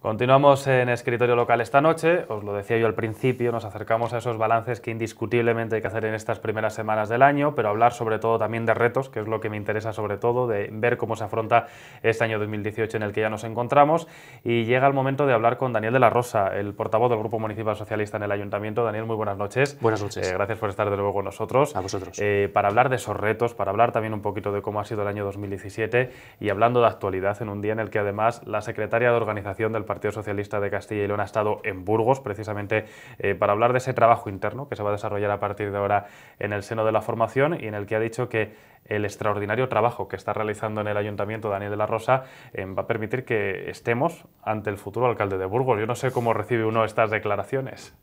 Continuamos en escritorio local esta noche. Os lo decía yo al principio, nos acercamos a esos balances que indiscutiblemente hay que hacer en estas primeras semanas del año, pero hablar sobre todo también de retos, que es lo que me interesa sobre todo, de ver cómo se afronta este año 2018 en el que ya nos encontramos. Y llega el momento de hablar con Daniel de la Rosa, el portavoz del Grupo Municipal Socialista en el Ayuntamiento. Daniel, muy buenas noches. Buenas noches. Eh, gracias por estar de nuevo con nosotros. A vosotros. Eh, para hablar de esos retos, para hablar también un poquito de cómo ha sido el año 2017 y hablando de actualidad en un día en el que además la secretaria de organización del Partido Socialista de Castilla y León ha estado en Burgos, precisamente eh, para hablar de ese trabajo interno que se va a desarrollar a partir de ahora en el seno de la formación y en el que ha dicho que el extraordinario trabajo que está realizando en el Ayuntamiento Daniel de la Rosa eh, va a permitir que estemos ante el futuro alcalde de Burgos. Yo no sé cómo recibe uno estas declaraciones.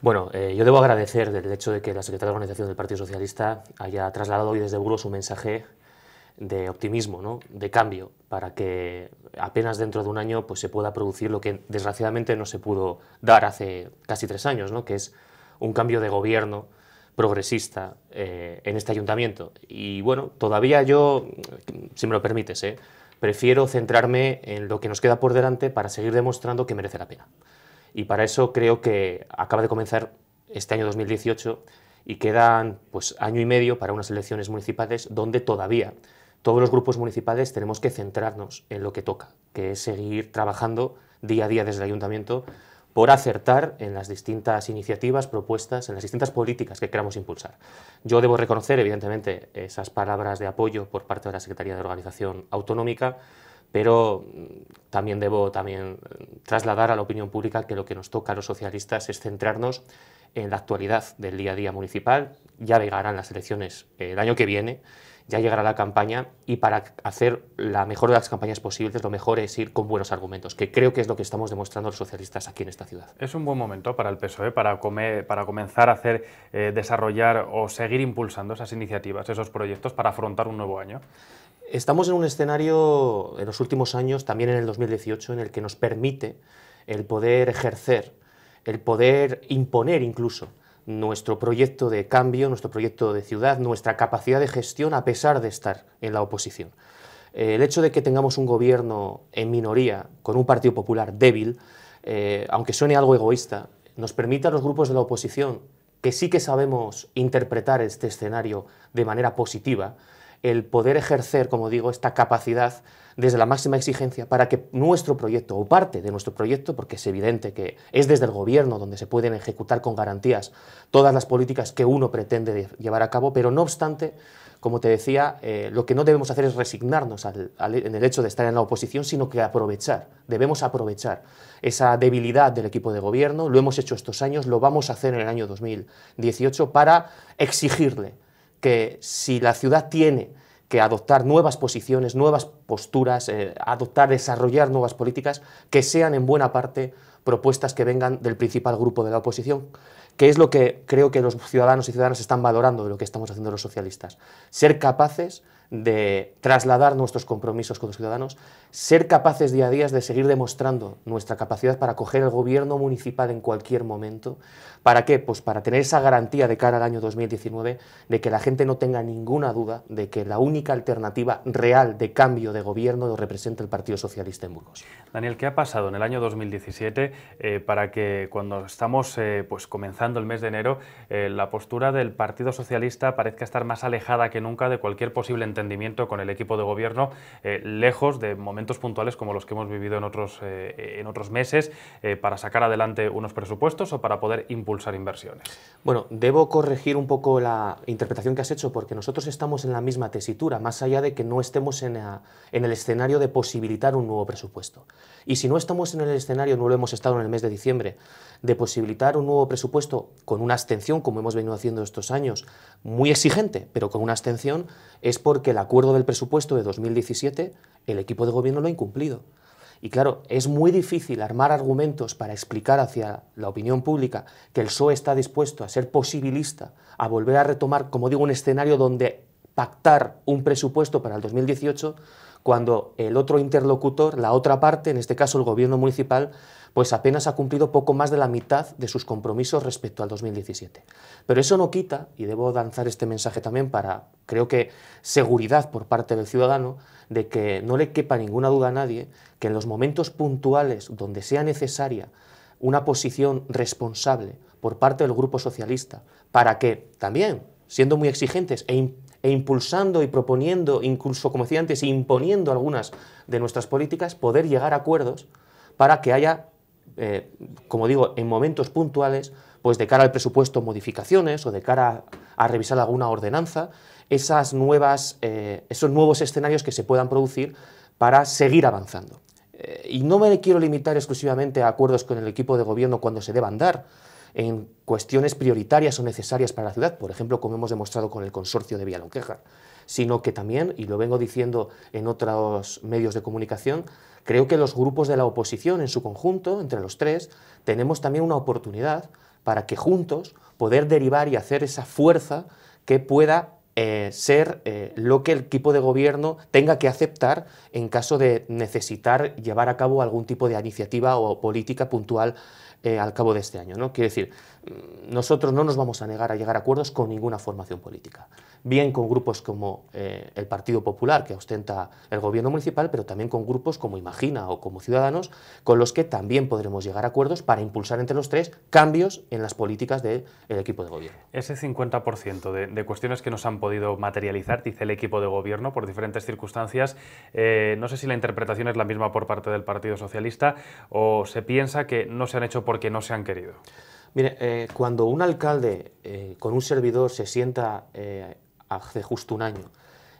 Bueno, eh, yo debo agradecer el hecho de que la secretaria de Organización del Partido Socialista haya trasladado hoy desde Burgos un mensaje de optimismo, de cambio, para que apenas dentro de un año pues, se pueda producir lo que desgraciadamente no se pudo dar hace casi tres años, ¿no? que es un cambio de gobierno progresista eh, en este ayuntamiento. Y bueno, todavía yo, si me lo permites, eh, prefiero centrarme en lo que nos queda por delante para seguir demostrando que merece la pena. Y para eso creo que acaba de comenzar este año 2018 y quedan pues año y medio para unas elecciones municipales donde todavía todos los grupos municipales tenemos que centrarnos en lo que toca, que es seguir trabajando día a día desde el ayuntamiento por acertar en las distintas iniciativas, propuestas, en las distintas políticas que queramos impulsar. Yo debo reconocer, evidentemente, esas palabras de apoyo por parte de la Secretaría de Organización Autonómica, pero mm, también debo también mm, trasladar a la opinión pública que lo que nos toca a los socialistas es centrarnos en la actualidad del día a día municipal. Ya llegarán las elecciones eh, el año que viene ya llegará la campaña y para hacer la mejor de las campañas posibles, lo mejor es ir con buenos argumentos, que creo que es lo que estamos demostrando los socialistas aquí en esta ciudad. Es un buen momento para el PSOE, para, comer, para comenzar a hacer, eh, desarrollar o seguir impulsando esas iniciativas, esos proyectos para afrontar un nuevo año. Estamos en un escenario en los últimos años, también en el 2018, en el que nos permite el poder ejercer, el poder imponer incluso nuestro proyecto de cambio, nuestro proyecto de ciudad, nuestra capacidad de gestión a pesar de estar en la oposición. Eh, el hecho de que tengamos un gobierno en minoría, con un Partido Popular débil, eh, aunque suene algo egoísta, nos permite a los grupos de la oposición, que sí que sabemos interpretar este escenario de manera positiva, el poder ejercer, como digo, esta capacidad desde la máxima exigencia para que nuestro proyecto o parte de nuestro proyecto, porque es evidente que es desde el gobierno donde se pueden ejecutar con garantías todas las políticas que uno pretende llevar a cabo, pero no obstante, como te decía, eh, lo que no debemos hacer es resignarnos en el hecho de estar en la oposición, sino que aprovechar, debemos aprovechar esa debilidad del equipo de gobierno, lo hemos hecho estos años, lo vamos a hacer en el año 2018 para exigirle que si la ciudad tiene que adoptar nuevas posiciones, nuevas posturas, eh, adoptar, desarrollar nuevas políticas que sean en buena parte propuestas que vengan del principal grupo de la oposición que es lo que creo que los ciudadanos y ciudadanas están valorando de lo que estamos haciendo los socialistas. Ser capaces de trasladar nuestros compromisos con los ciudadanos, ser capaces día a día de seguir demostrando nuestra capacidad para coger el gobierno municipal en cualquier momento. ¿Para qué? Pues para tener esa garantía de cara al año 2019 de que la gente no tenga ninguna duda de que la única alternativa real de cambio de gobierno lo representa el Partido Socialista en Burgos. Daniel, ¿qué ha pasado en el año 2017 eh, para que cuando estamos eh, pues comenzando el mes de enero, eh, la postura del Partido Socialista parezca estar más alejada que nunca de cualquier posible entendimiento con el equipo de gobierno, eh, lejos de momentos puntuales como los que hemos vivido en otros, eh, en otros meses para sacar adelante unos presupuestos o para poder impulsar inversiones. Bueno, debo corregir un poco la interpretación que has hecho porque nosotros estamos en la misma tesitura, más allá de que no estemos en, en el escenario de posibilitar un nuevo presupuesto. Y si no estamos en el escenario, no lo hemos estado en el mes de diciembre, de posibilitar un nuevo presupuesto con una abstención, como hemos venido haciendo estos años, muy exigente, pero con una abstención, es porque el acuerdo del presupuesto de 2017 el equipo de gobierno lo ha incumplido. Y claro, es muy difícil armar argumentos para explicar hacia la opinión pública que el PSOE está dispuesto a ser posibilista, a volver a retomar, como digo, un escenario donde pactar un presupuesto para el 2018 cuando el otro interlocutor, la otra parte, en este caso el gobierno municipal, pues apenas ha cumplido poco más de la mitad de sus compromisos respecto al 2017. Pero eso no quita, y debo lanzar este mensaje también para, creo que, seguridad por parte del ciudadano, de que no le quepa ninguna duda a nadie que en los momentos puntuales donde sea necesaria una posición responsable por parte del Grupo Socialista, para que también, siendo muy exigentes e, e impulsando y proponiendo, incluso como decía antes, imponiendo algunas de nuestras políticas, poder llegar a acuerdos para que haya eh, como digo, en momentos puntuales, pues de cara al presupuesto modificaciones o de cara a, revisar alguna ordenanza, esas eh, esos nuevos escenarios que se puedan producir para seguir avanzando. Eh, y no me quiero limitar exclusivamente a acuerdos con el equipo de gobierno cuando se deban dar en cuestiones prioritarias o necesarias para la ciudad, por ejemplo, como hemos demostrado con el consorcio de Villalonqueja, sino que también, y lo vengo diciendo en otros medios de comunicación, Creo que los grupos de la oposición en su conjunto, entre los tres, tenemos también una oportunidad para que juntos poder derivar y hacer esa fuerza que pueda eh, ser eh, lo que el equipo de gobierno tenga que aceptar en caso de necesitar llevar a cabo algún tipo de iniciativa o política puntual eh, al cabo de este año. ¿no? Quiero decir, nosotros no nos vamos a negar a llegar a acuerdos con ninguna formación política. Bien con grupos como eh, el Partido Popular, que ostenta el gobierno municipal, pero también con grupos como Imagina o como Ciudadanos, con los que también podremos llegar a acuerdos para impulsar entre los tres cambios en las políticas del equipo de gobierno. Ese 50% de, cuestiones que nos han podido materializar, dice el equipo de gobierno, por diferentes circunstancias, eh, no sé si la interpretación es la misma por parte del Partido Socialista o se piensa que no se han hecho porque no se han querido. Mire, eh, cuando un alcalde eh, con un servidor se sienta eh, hace justo un año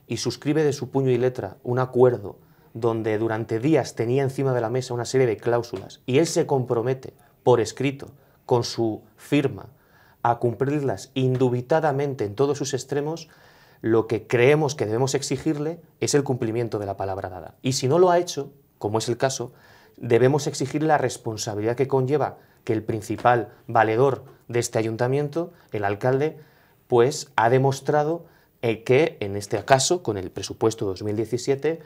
y suscribe de su puño y letra un acuerdo donde durante días tenía encima de la mesa una serie de cláusulas y él se compromete por escrito con su firma a cumplirlas indubitadamente en todos sus extremos, lo que creemos que debemos exigirle es el cumplimiento de la palabra dada. Y si no lo ha hecho, como es el caso, debemos exigir la responsabilidad que conlleva que el principal valedor de este ayuntamiento, el alcalde, pues ha demostrado eh, que en este caso, con el presupuesto 2017,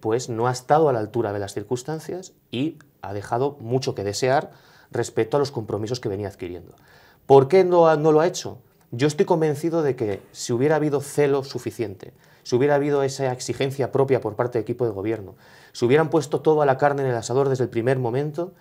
pues no ha estado a la altura de las circunstancias y ha dejado mucho que desear respecto a los compromisos que venía adquiriendo. ¿Por qué no, no lo ha hecho? Yo estoy convencido de que si hubiera habido celo suficiente, si hubiera habido esa exigencia propia por parte del equipo de gobierno, si hubieran puesto toda la carne en el asador desde el primer momento,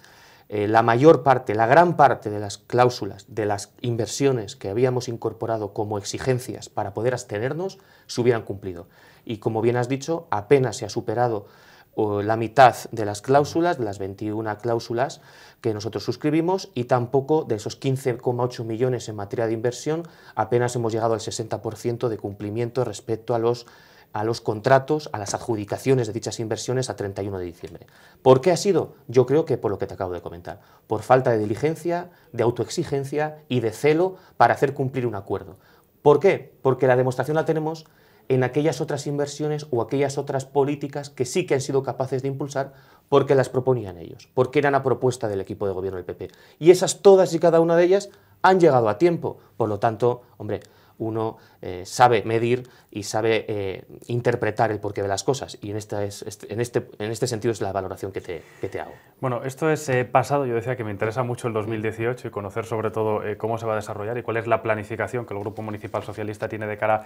eh, la mayor parte, la gran parte de las cláusulas, de las inversiones que habíamos incorporado como exigencias para poder abstenernos, se hubieran cumplido. Y como bien has dicho, apenas se ha superado la mitad de las cláusulas, de las 21 cláusulas que nosotros suscribimos, y tampoco de esos 15,8 millones en materia de inversión, apenas hemos llegado al 60% de cumplimiento respecto a los a los contratos, a las adjudicaciones de dichas inversiones a 31 de diciembre. ¿Por qué ha sido? Yo creo que por lo que te acabo de comentar, por falta de diligencia, de autoexigencia y de celo para hacer cumplir un acuerdo. ¿Por qué? Porque la demostración la tenemos en aquellas otras inversiones o aquellas otras políticas que sí que han sido capaces de impulsar porque las proponían ellos, porque eran a propuesta del equipo de gobierno del PP. Y esas todas y cada una de ellas han llegado a tiempo. Por lo tanto, hombre, uno eh, sabe medir y sabe eh, interpretar el porqué de las cosas. Y en, este, este, este, sentido es la valoración que te, hago. Bueno, esto es eh, pasado. Yo decía que me interesa mucho el 2018 y conocer sobre todo cómo se va a desarrollar y cuál es la planificación que el Grupo Municipal Socialista tiene de cara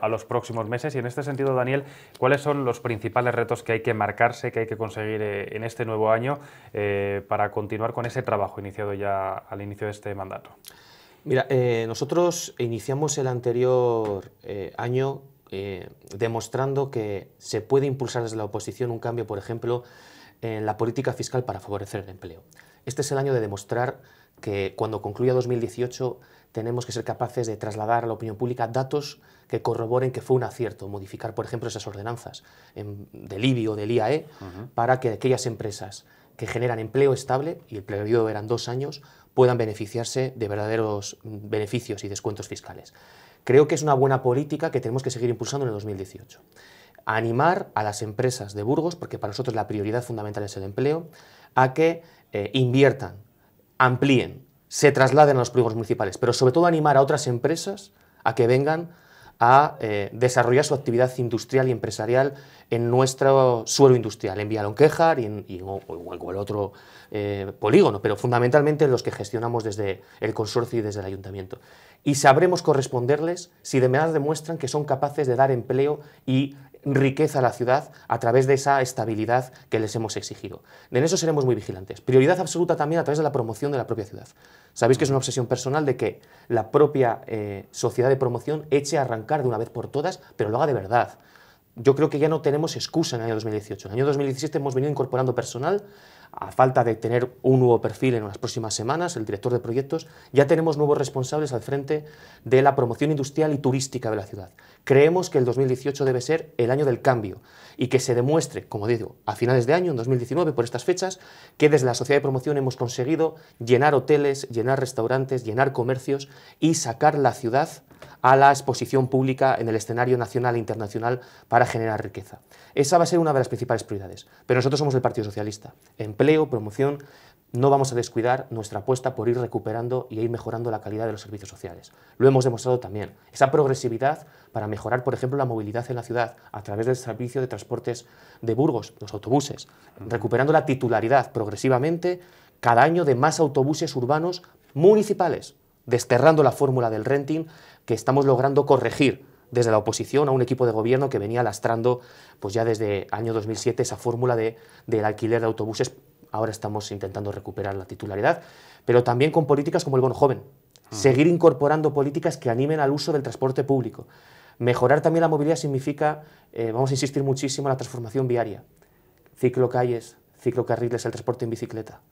a los próximos meses. Y en este sentido, Daniel, ¿cuáles son los principales retos que hay que marcarse, que hay que conseguir en este nuevo año para continuar con ese trabajo iniciado ya al inicio de este mandato? Mira, eh, nosotros iniciamos el anterior eh, año eh, demostrando que se puede impulsar desde la oposición un cambio, por ejemplo, en la política fiscal para favorecer el empleo. Este es el año de demostrar que cuando concluya 2018 tenemos que ser capaces de trasladar a la opinión pública datos que corroboren que fue un acierto modificar, por ejemplo, esas ordenanzas del IBI o del IAE para que aquellas empresas que generan empleo estable, y el periodo eran dos años, puedan beneficiarse de verdaderos beneficios y descuentos fiscales. Creo que es una buena política que tenemos que seguir impulsando en el 2018. animar a las empresas de Burgos, porque para nosotros la prioridad fundamental es el empleo, a que eh, inviertan, amplíen, se trasladen a los polígonos municipales, pero sobre todo animar a otras empresas a que vengan a eh, desarrollar su actividad industrial y empresarial en nuestro suelo industrial, en Villalonquejar quejar y, en el otro eh, polígono, pero fundamentalmente en los que gestionamos desde el consorcio y desde el ayuntamiento. Y sabremos corresponderles si de verdad demuestran que son capaces de dar empleo y riqueza a la ciudad a través de esa estabilidad que les hemos exigido. En eso seremos muy vigilantes. Prioridad absoluta también a través de la promoción de la propia ciudad. Sabéis que es una obsesión personal de que la propia eh, sociedad de promoción eche a arrancar de una vez por todas, pero lo haga de verdad. Yo creo que ya no tenemos excusa en el año 2018. En el año 2017 hemos venido incorporando personal a falta de tener un nuevo perfil en unas próximas semanas, el director de proyectos, ya tenemos nuevos responsables al frente de la promoción industrial y turística de la ciudad, Creemos que el 2018 debe ser el año del cambio y que se demuestre, como digo, a finales de año, en 2019, por estas fechas, que desde la sociedad de promoción hemos conseguido llenar hoteles, llenar restaurantes, llenar comercios y sacar la ciudad a la exposición pública en el escenario nacional e internacional para generar riqueza. Esa va a ser una de las principales prioridades. Pero nosotros somos el Partido Socialista. Empleo, promoción, no vamos a descuidar nuestra apuesta por ir recuperando y ir mejorando la calidad de los servicios sociales. Lo hemos demostrado también. Esa progresividad para mejorar, por ejemplo, la movilidad en la ciudad a través del servicio de transportes de Burgos, los autobuses, recuperando la titularidad progresivamente cada año de más autobuses urbanos municipales, desterrando la fórmula del renting que estamos logrando corregir desde la oposición a un equipo de gobierno que venía lastrando pues ya desde año 2007 esa fórmula de, del alquiler de autobuses. Ahora estamos intentando recuperar la titularidad, pero también con políticas como el bono joven, seguir incorporando políticas que animen al uso del transporte público, Mejorar también la movilidad significa, eh, vamos a insistir muchísimo en la transformación viaria, ciclocalles, ciclocarriles, el transporte en bicicleta,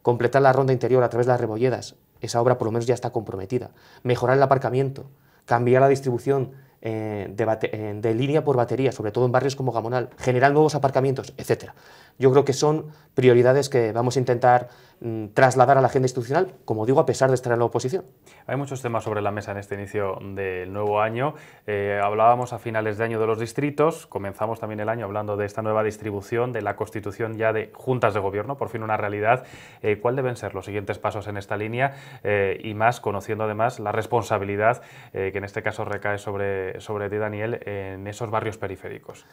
completar la ronda interior a través de las rebolledas, esa obra por lo menos ya está comprometida, mejorar el aparcamiento, cambiar la distribución eh, de, eh, de, línea por batería, sobre todo en barrios como Gamonal, generar nuevos aparcamientos, etc. Yo creo que son prioridades que vamos a intentar Mm, trasladar a la agenda institucional, como digo, a pesar de estar en la oposición. Hay muchos temas sobre la mesa en este inicio del nuevo año. Eh, hablábamos a finales de año de los distritos, comenzamos también el año hablando de esta nueva distribución, de la constitución ya de juntas de gobierno, por fin una realidad. Eh, ¿Cuál deben ser los siguientes pasos en esta línea? Eh, y más, conociendo además la responsabilidad que en este caso recae sobre, sobre ti, Daniel, en esos barrios periféricos.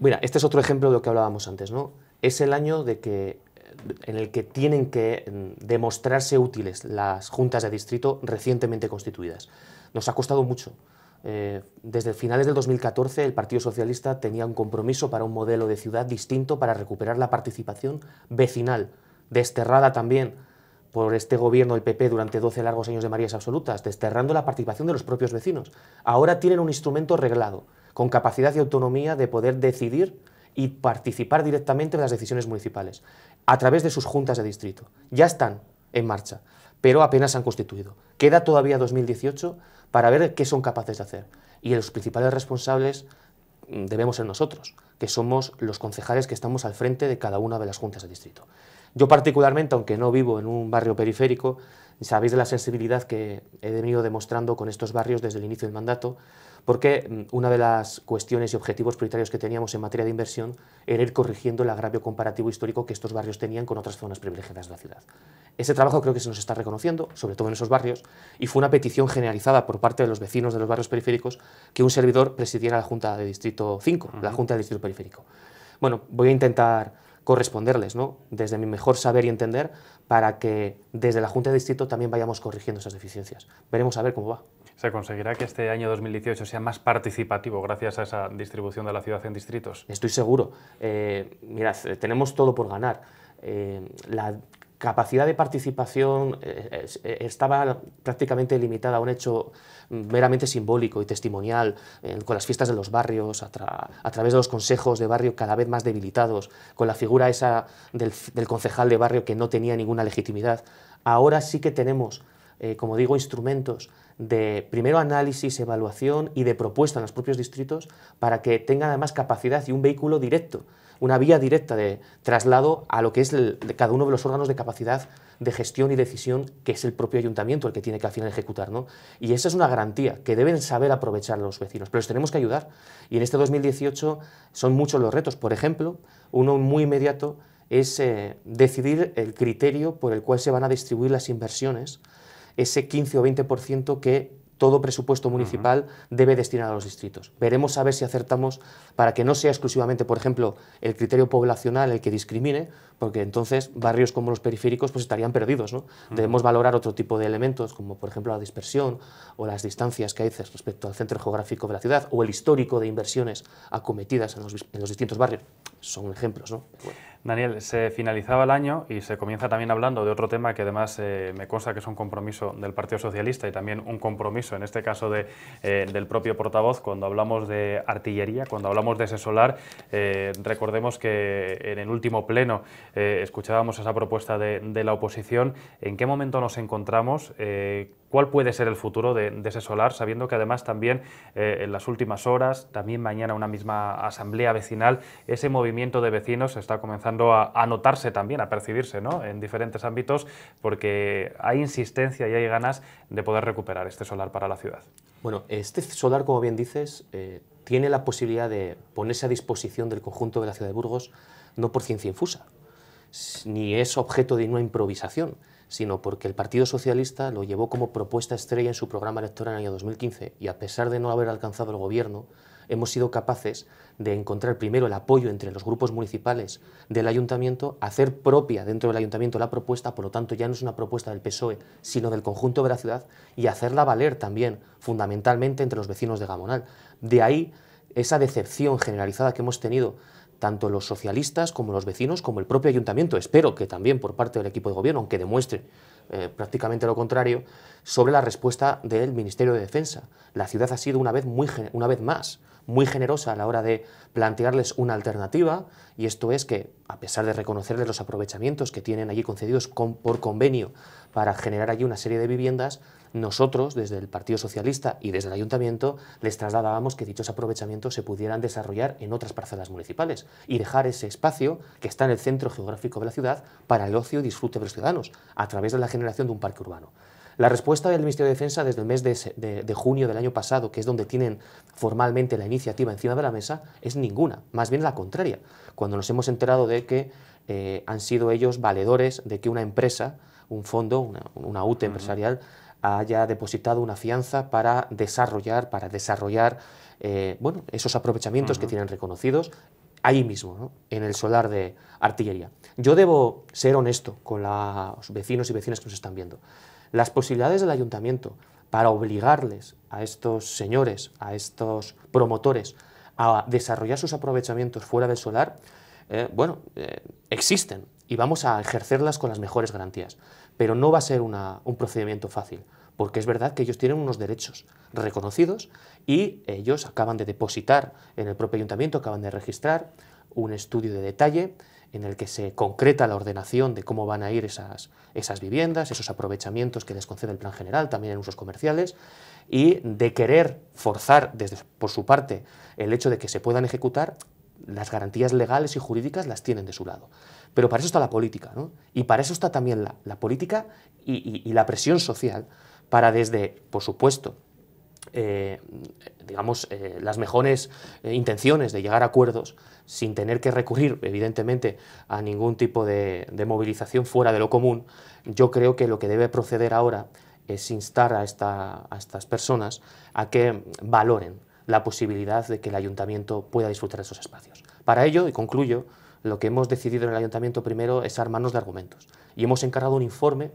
Mira, este es otro ejemplo de lo que hablábamos antes, ¿no? Es el año de que en el que tienen que mm, demostrarse útiles las juntas de distrito recientemente constituidas. Nos ha costado mucho. Eh, desde finales del 2014 el Partido Socialista tenía un compromiso para un modelo de ciudad distinto para recuperar la participación vecinal, desterrada también por este gobierno del PP durante 12 largos años de marías absolutas, desterrando la participación de los propios vecinos. Ahora tienen un instrumento reglado, con capacidad y autonomía de poder decidir y participar directamente en las decisiones municipales a través de sus juntas de distrito. Ya están en marcha, pero apenas han constituido. Queda todavía 2018 para ver qué son capaces de hacer. Y los principales responsables mm, debemos ser nosotros, que somos los concejales que estamos al frente de cada una de las juntas de distrito. Yo particularmente, aunque no vivo en un barrio periférico, sabéis de la sensibilidad que he venido demostrando con estos barrios desde el inicio del mandato, porque mm, una de las cuestiones y objetivos prioritarios que teníamos en materia de inversión era ir corrigiendo el agravio comparativo histórico que estos barrios tenían con otras zonas privilegiadas de la ciudad. Ese trabajo creo que se nos está reconociendo, sobre todo en esos barrios, y fue una petición generalizada por parte de los vecinos de los barrios periféricos que un servidor presidiera la Junta de Distrito 5, la Junta de Distrito Periférico. Bueno, voy a intentar corresponderles, ¿no? desde mi mejor saber y entender, para que desde la Junta de Distrito también vayamos corrigiendo esas deficiencias. Veremos a ver cómo va. ¿Se conseguirá que este año 2018 sea más participativo gracias a esa distribución de la ciudad en distritos? Estoy seguro. Eh, mirad, eh, tenemos todo por ganar. Eh, la capacidad de participación eh, estaba prácticamente limitada a un hecho meramente simbólico y testimonial, con las fiestas de los barrios, a, través de los consejos de barrio cada vez más debilitados, con la figura esa del concejal de barrio que no tenía ninguna legitimidad. Ahora sí que tenemos eh, como digo, instrumentos de primero análisis, evaluación y de propuesta en los propios distritos para que tengan además capacidad y un vehículo directo, una vía directa de traslado a lo que es cada uno de los órganos de capacidad de gestión y decisión que es el propio ayuntamiento el que tiene que al final ejecutar. ¿no? Y esa es una garantía que deben saber aprovechar los vecinos, pero les tenemos que ayudar. Y en este 2018 son muchos los retos. Por ejemplo, uno muy inmediato es eh, decidir el criterio por el cual se van a distribuir las inversiones ese 15 o 20% que todo presupuesto municipal debe destinar a los distritos. Veremos a ver si acertamos para que no sea exclusivamente, por ejemplo, el criterio poblacional el que discrimine, porque entonces barrios como los periféricos pues estarían perdidos. Debemos valorar otro tipo de elementos, como por ejemplo la dispersión o las distancias que hay respecto al centro geográfico de la ciudad o el histórico de inversiones acometidas en los, en los distintos barrios. Son ejemplos. ¿no? Daniel, se finalizaba el año y se comienza también hablando de otro tema que además eh, me consta que es un compromiso del Partido Socialista y también un compromiso, en este caso de, eh, del propio portavoz, cuando hablamos de artillería, cuando hablamos de ese solar, eh, recordemos que en el último pleno escuchábamos esa propuesta de, la oposición. ¿En qué momento nos encontramos? ¿Cuál puede ser el futuro de, de, ese solar? Sabiendo que además también en las últimas horas, también mañana una misma asamblea vecinal, ese movimiento de vecinos está comenzando a, anotarse notarse también, a percibirse ¿no? en diferentes ámbitos, porque hay insistencia y hay ganas de poder recuperar este solar para la ciudad. Bueno, este solar, como bien dices, eh, tiene la posibilidad de ponerse a disposición del conjunto de la ciudad de Burgos, no por ciencia infusa, ni es objeto de una improvisación, sino porque el Partido Socialista lo llevó como propuesta estrella en su programa electoral en el año 2015 y a pesar de no haber alcanzado el gobierno, hemos sido capaces de encontrar primero el apoyo entre los grupos municipales del ayuntamiento, hacer propia dentro del ayuntamiento la propuesta, por lo tanto ya no es una propuesta del PSOE, sino del conjunto de la ciudad, y hacerla valer también fundamentalmente entre los vecinos de Gamonal. De ahí esa decepción generalizada que hemos tenido tanto los socialistas como los vecinos, como el propio ayuntamiento, espero que también por parte del equipo de gobierno, aunque demuestre eh, prácticamente lo contrario, sobre la respuesta del Ministerio de Defensa. La ciudad ha sido una vez, muy, una vez más muy generosa a la hora de plantearles una alternativa, y esto es que, a pesar de reconocerles los aprovechamientos que tienen allí concedidos por convenio para generar allí una serie de viviendas, nosotros, desde el Partido Socialista y desde el Ayuntamiento, les trasladábamos que dichos aprovechamientos se pudieran desarrollar en otras parcelas municipales y dejar ese espacio que está en el centro geográfico de la ciudad para el ocio y disfrute de los ciudadanos, a través de la generación de un parque urbano. La respuesta del Ministerio de Defensa desde el mes de, junio del año pasado, que es donde tienen formalmente la iniciativa encima de la mesa, es ninguna, más bien la contraria, cuando nos hemos enterado de que eh, han sido ellos valedores de que una empresa, un fondo, una, UTE empresarial, haya depositado una fianza para desarrollar, para desarrollar eh, bueno, esos aprovechamientos que tienen reconocidos ahí mismo, en el solar de artillería. Yo debo ser honesto con los vecinos y vecinas que nos están viendo. Las posibilidades del ayuntamiento para obligarles a estos señores, a estos promotores, a desarrollar sus aprovechamientos fuera del solar, eh, bueno, eh, existen y vamos a ejercerlas con las mejores garantías. Pero no va a ser un procedimiento fácil, porque es verdad que ellos tienen unos derechos reconocidos y ellos acaban de depositar en el propio ayuntamiento, acaban de registrar un estudio de detalle en el que se concreta la ordenación de cómo van a ir esas, esas viviendas, esos aprovechamientos que les concede el plan general, también en usos comerciales, y de querer forzar desde, por su parte el hecho de que se puedan ejecutar, las garantías legales y jurídicas las tienen de su lado. Pero para eso está la política, Y para eso está también la, política y, la presión social para desde, por supuesto, eh, digamos, eh, las mejores eh, intenciones de llegar a acuerdos sin tener que recurrir, evidentemente, a ningún tipo de, movilización fuera de lo común, yo creo que lo que debe proceder ahora es instar a, a estas personas a que valoren la posibilidad de que el ayuntamiento pueda disfrutar de esos espacios. Para ello, y concluyo, lo que hemos decidido en el ayuntamiento primero es armarnos de argumentos. Y hemos encargado un informe,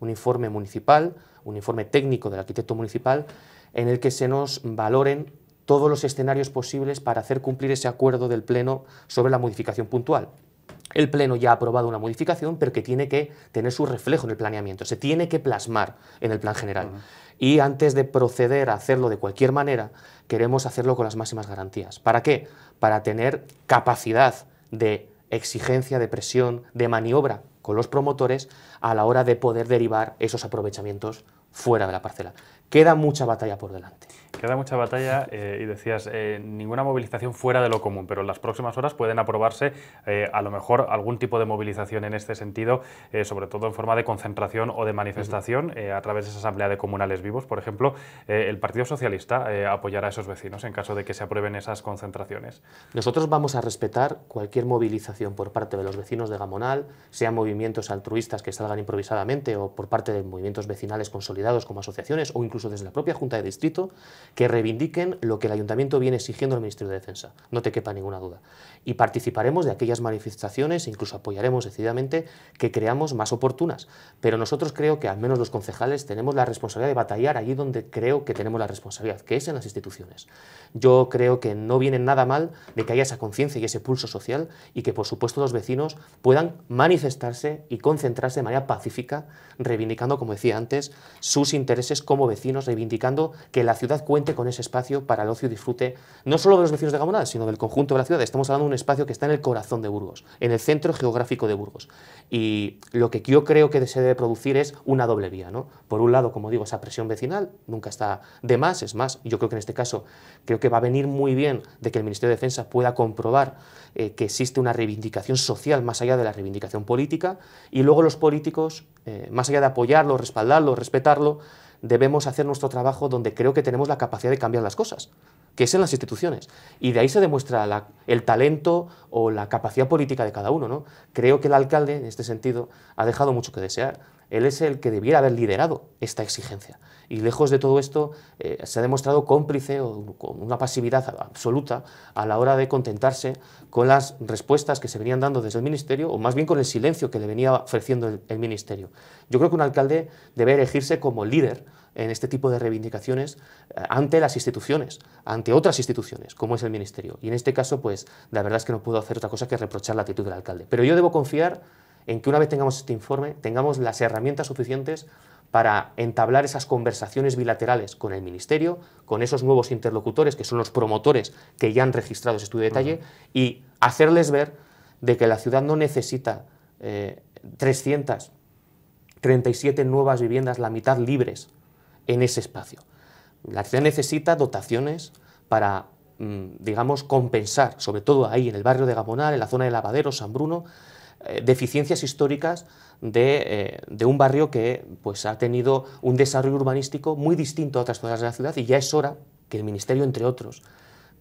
un informe municipal, un informe técnico del arquitecto municipal, en el que se nos valoren todos los escenarios posibles para hacer cumplir ese acuerdo del Pleno sobre la modificación puntual. El Pleno ya ha aprobado una modificación, pero que tiene que tener su reflejo en el planeamiento, se tiene que plasmar en el plan general. Y antes de proceder a hacerlo de cualquier manera, queremos hacerlo con las máximas garantías. ¿Para qué? Para tener capacidad de exigencia, de presión, de maniobra con los promotores a la hora de poder derivar esos aprovechamientos fuera de la parcela. Queda mucha batalla por delante. Queda mucha batalla eh, y decías, eh, ninguna movilización fuera de lo común, pero en las próximas horas pueden aprobarse eh, a lo mejor algún tipo de movilización en este sentido, sobre todo en forma de concentración o de manifestación a través de esa asamblea de comunales vivos. Por ejemplo, el Partido Socialista apoyará a esos vecinos en caso de que se aprueben esas concentraciones. Nosotros vamos a respetar cualquier movilización por parte de los vecinos de Gamonal, sean movimientos altruistas que salgan improvisadamente o por parte de movimientos vecinales consolidados como asociaciones o incluso desde la propia Junta de Distrito que reivindiquen lo que el ayuntamiento viene exigiendo al Ministerio de Defensa, no te quepa ninguna duda y participaremos de aquellas manifestaciones, incluso apoyaremos decididamente que creamos más oportunas. Pero nosotros creo que al menos los concejales tenemos la responsabilidad de batallar allí donde creo que tenemos la responsabilidad, que es en las instituciones. Yo creo que no viene nada mal de que haya esa conciencia y ese pulso social y que por supuesto los vecinos puedan manifestarse y concentrarse de manera pacífica, reivindicando, como decía antes, sus intereses como vecinos, reivindicando que la ciudad cuente con ese espacio para el ocio y disfrute no solo de los vecinos de Gamonal, sino del conjunto de la ciudad. Estamos hablando un espacio que está en el corazón de Burgos, en el centro geográfico de Burgos. Y lo que yo creo que se debe producir es una doble vía. ¿no? Por un lado, como digo, esa presión vecinal nunca está de más, es más, yo creo que en este caso creo que va a venir muy bien de que el Ministerio de Defensa pueda comprobar eh, que existe una reivindicación social más allá de la reivindicación política y luego los políticos, eh, más allá de apoyarlo, respaldarlo, respetarlo, debemos hacer nuestro trabajo donde creo que tenemos la capacidad de cambiar las cosas, que es en las instituciones. Y de ahí se demuestra el talento o la capacidad política de cada uno. ¿no? Creo que el alcalde, en este sentido, ha dejado mucho que desear. Él es el que debiera haber liderado esta exigencia. Y lejos de todo esto, eh, se ha demostrado cómplice o con una pasividad absoluta a la hora de contentarse con las respuestas que se venían dando desde el Ministerio, o más bien con el silencio que le venía ofreciendo el, Ministerio. Yo creo que un alcalde debe elegirse como líder en este tipo de reivindicaciones eh, ante las instituciones, ante otras instituciones, como es el Ministerio. Y en este caso, pues la verdad es que no puedo hacer otra cosa que reprochar la actitud del alcalde. Pero yo debo confiar en que una vez tengamos este informe, tengamos las herramientas suficientes para entablar esas conversaciones bilaterales con el Ministerio, con esos nuevos interlocutores que son los promotores que ya han registrado ese estudio de detalle y hacerles ver de que la ciudad no necesita 337 eh, nuevas viviendas, la mitad libres, en ese espacio. La ciudad necesita dotaciones para, mm, digamos, compensar, sobre todo ahí en el barrio de Gamonal, en la zona de Lavadero, San Bruno, eh, deficiencias históricas eh, de, un barrio que pues, ha tenido un desarrollo urbanístico muy distinto a otras zonas de la ciudad y ya es hora que el Ministerio, entre otros,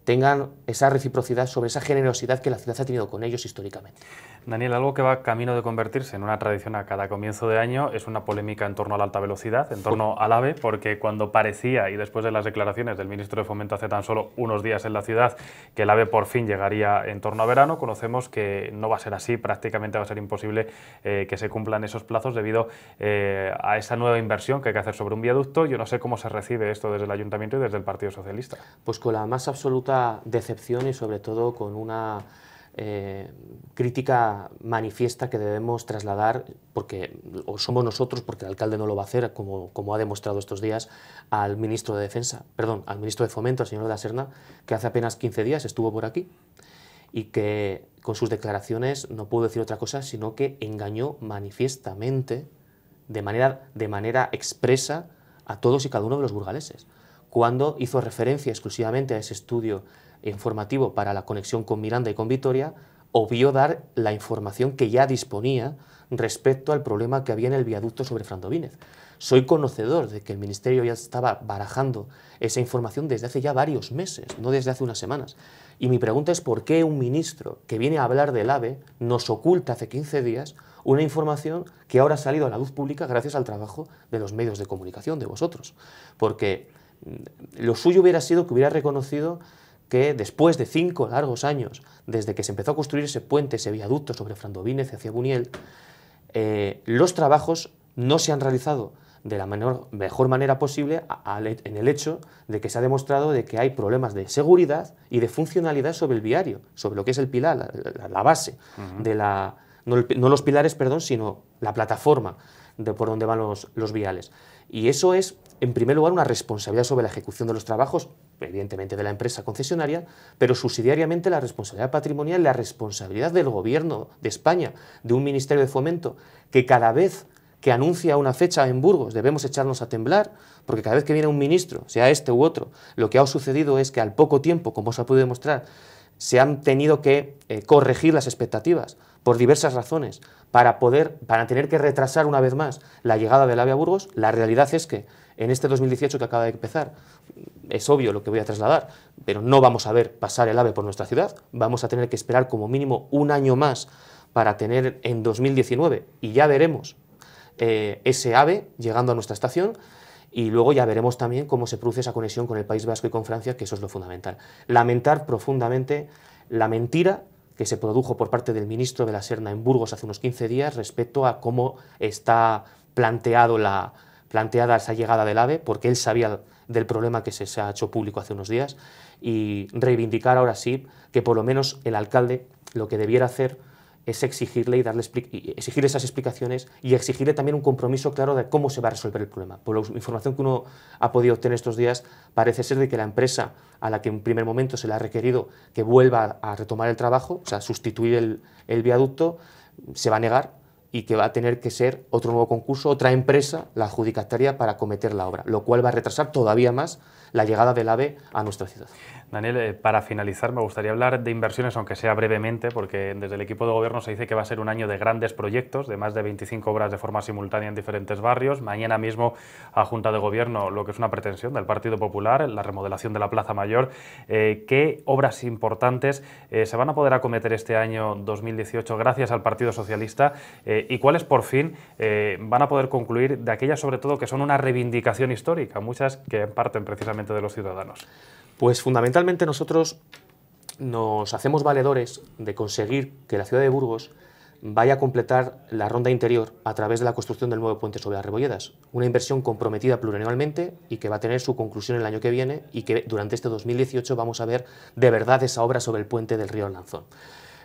tengan esa reciprocidad sobre esa generosidad que la ciudad ha tenido con ellos históricamente. Daniel, algo que va camino de convertirse en una tradición a cada comienzo de año es una polémica en torno a la alta velocidad, en torno al AVE, porque cuando parecía, y después de las declaraciones del ministro de Fomento hace tan solo unos días en la ciudad, que el AVE por fin llegaría en torno a verano, conocemos que no va a ser así, prácticamente va a ser imposible eh, que se cumplan esos plazos debido eh, a esa nueva inversión que hay que hacer sobre un viaducto. Yo no sé cómo se recibe esto desde el Ayuntamiento y desde el Partido Socialista. Pues con la más absoluta decepción y sobre todo con una eh, crítica manifiesta que debemos trasladar, porque somos nosotros, porque el alcalde no lo va a hacer, como, como ha demostrado estos días, al ministro de Defensa, perdón, al ministro de Fomento, al señor de la Serna, que hace apenas 15 días estuvo por aquí y que con sus declaraciones no puedo decir otra cosa, sino que engañó manifiestamente, de manera, de manera expresa, a todos y cada uno de los burgaleses, cuando hizo referencia exclusivamente a ese estudio informativo para la conexión con Miranda y con Vitoria, obvió dar la información que ya disponía respecto al problema que había en el viaducto sobre Frandovínez. Soy conocedor de que el Ministerio ya estaba barajando esa información desde hace ya varios meses, no desde hace unas semanas. Y mi pregunta es por qué un ministro que viene a hablar del AVE nos oculta hace 15 días una información que ahora ha salido a la luz pública gracias al trabajo de los medios de comunicación, de vosotros. Porque mm, lo suyo hubiera sido que hubiera reconocido que después de cinco largos años, desde que se empezó a construir ese puente, ese viaducto sobre Frandovínez hacia Buniel, eh, los trabajos no se han realizado de la mejor manera posible en el hecho de que se ha demostrado de que hay problemas de seguridad y de funcionalidad sobre el viario, sobre lo que es el pilar, la, base de la... No, los pilares, perdón, sino la plataforma de por donde van los, los viales. Y eso es, en primer lugar, una responsabilidad sobre la ejecución de los trabajos evidentemente de la empresa concesionaria, pero subsidiariamente la responsabilidad patrimonial, la responsabilidad del gobierno de España, de un ministerio de fomento, que cada vez que anuncia una fecha en Burgos debemos echarnos a temblar, porque cada vez que viene un ministro, sea este u otro, lo que ha sucedido es que al poco tiempo, como se ha podido demostrar, se han tenido que eh, corregir las expectativas por diversas razones para poder para tener que retrasar una vez más la llegada del AVE a Burgos, la realidad es que en este 2018 que acaba de empezar, es obvio lo que voy a trasladar, pero no vamos a ver pasar el AVE por nuestra ciudad, vamos a tener que esperar como mínimo un año más para tener en 2019, y ya veremos eh, ese AVE llegando a nuestra estación, y luego ya veremos también cómo se produce esa conexión con el País Vasco y con Francia, que eso es lo fundamental. Lamentar profundamente la mentira que se produjo por parte del ministro de la Serna en Burgos hace unos 15 días respecto a cómo está planteado la, planteada esa llegada del AVE, porque él sabía del problema que se, ha hecho público hace unos días, y reivindicar ahora sí que por lo menos el alcalde lo que debiera hacer es exigirle y darle exigir esas explicaciones y exigirle también un compromiso claro de cómo se va a resolver el problema. Por la información que uno ha podido obtener estos días, parece ser de que la empresa a la que en primer momento se le ha requerido que vuelva a retomar el trabajo, o sea, sustituir el, el viaducto, se va a negar y que va a tener que ser otro nuevo concurso, otra empresa, la adjudicataria para cometer la obra, lo cual va a retrasar todavía más la llegada del AVE a nuestra ciudad. Daniel, eh, para finalizar me gustaría hablar de inversiones, aunque sea brevemente, porque desde el equipo de gobierno se dice que va a ser un año de grandes proyectos, de más de 25 obras de forma simultánea en diferentes barrios. Mañana mismo a Junta de Gobierno, lo que es una pretensión del Partido Popular, la remodelación de la Plaza Mayor. Eh, ¿Qué obras importantes eh, se van a poder acometer este año 2018 gracias al Partido Socialista? ¿Y cuáles por fin van a poder concluir de aquellas sobre todo que son una reivindicación histórica, muchas que parten precisamente de los ciudadanos? Pues fundamentalmente nosotros nos hacemos valedores de conseguir que la ciudad de Burgos vaya a completar la ronda interior a través de la construcción del nuevo puente sobre las Rebolledas, una inversión comprometida plurianualmente y que va a tener su conclusión el año que viene y que durante este 2018 vamos a ver de verdad esa obra sobre el puente del río Lanzón.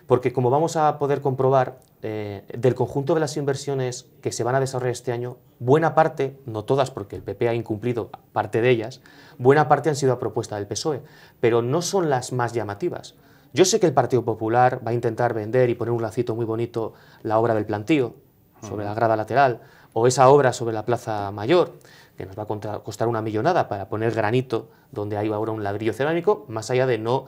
Porque como vamos a poder comprobar, eh, del conjunto de las inversiones que se van a desarrollar este año, buena parte, no todas porque el PP ha incumplido parte de ellas, buena parte han sido a propuesta del PSOE, pero no son las más llamativas. Yo sé que el Partido Popular va a intentar vender y poner un lacito muy bonito la obra del plantío sobre la grada lateral o esa obra sobre la Plaza Mayor, que nos va a costar una millonada para poner granito donde hay ahora un ladrillo cerámico, más allá de no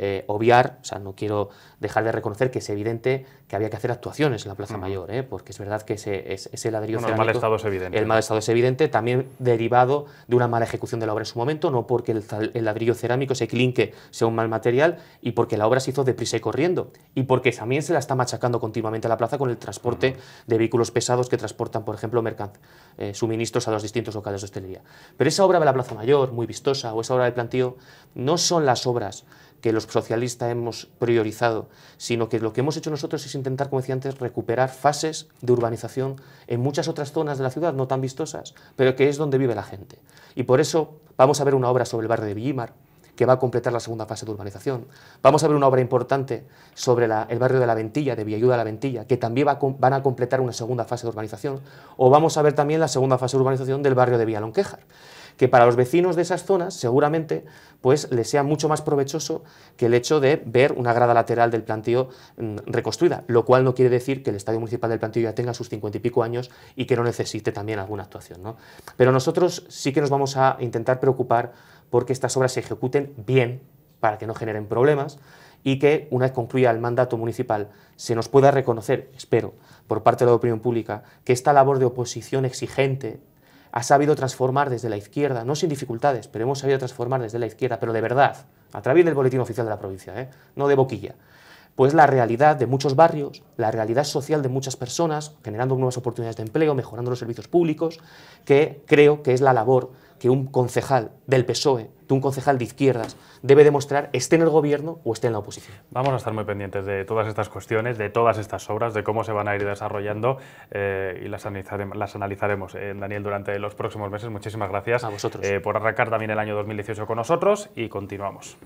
eh, obviar, o sea, no quiero dejar de reconocer que es evidente que había que hacer actuaciones en la Plaza Mayor, ¿eh? porque es verdad que ese, ladrillo bueno, cerámico, el mal estado es evidente. El mal estado es evidente, también derivado de una mala ejecución de la obra en su momento, no porque el, ladrillo cerámico, ese clinque, sea un mal material, y porque la obra se hizo deprisa y corriendo, y porque también se la está machacando continuamente a la plaza con el transporte de vehículos pesados que transportan, por ejemplo, eh, suministros a los distintos locales de hostelería. Pero esa obra de la Plaza Mayor, muy vistosa, o esa obra de plantío, no son las obras que los socialistas hemos priorizado, sino que lo que hemos hecho nosotros es intentar, como decía antes, recuperar fases de urbanización en muchas otras zonas de la ciudad, no tan vistosas, pero que es donde vive la gente. Y por eso vamos a ver una obra sobre el barrio de Villimar, que va a completar la segunda fase de urbanización. Vamos a ver una obra importante sobre el barrio de La Ventilla, de Villayuda a La Ventilla, que también van a completar una segunda fase de urbanización. O vamos a ver también la segunda fase de urbanización del barrio de Villalonquejar que para los vecinos de esas zonas seguramente pues les sea mucho más provechoso que el hecho de ver una grada lateral del plantío mm, reconstruida, lo cual no quiere decir que el estadio municipal del plantío ya tenga sus cincuenta y pico años y que no necesite también alguna actuación. Pero nosotros sí que nos vamos a intentar preocupar porque estas obras se ejecuten bien para que no generen problemas y que una vez concluya el mandato municipal se nos pueda reconocer, espero, por parte de la opinión pública, que esta labor de oposición exigente ha sabido transformar desde la izquierda, no sin dificultades, pero hemos sabido transformar desde la izquierda, pero de verdad, a través del boletín oficial de la provincia, ¿eh? no de boquilla, pues la realidad de muchos barrios, la realidad social de muchas personas, generando nuevas oportunidades de empleo, mejorando los servicios públicos, que creo que es la labor que un concejal del PSOE, de un concejal de izquierdas, debe demostrar esté en el gobierno o esté en la oposición. Vamos a estar muy pendientes de todas estas cuestiones, de todas estas obras, de cómo se van a ir desarrollando eh, y las, analizaremos, eh, Daniel, durante los próximos meses. Muchísimas gracias eh, por arrancar también el año 2018 con nosotros y continuamos.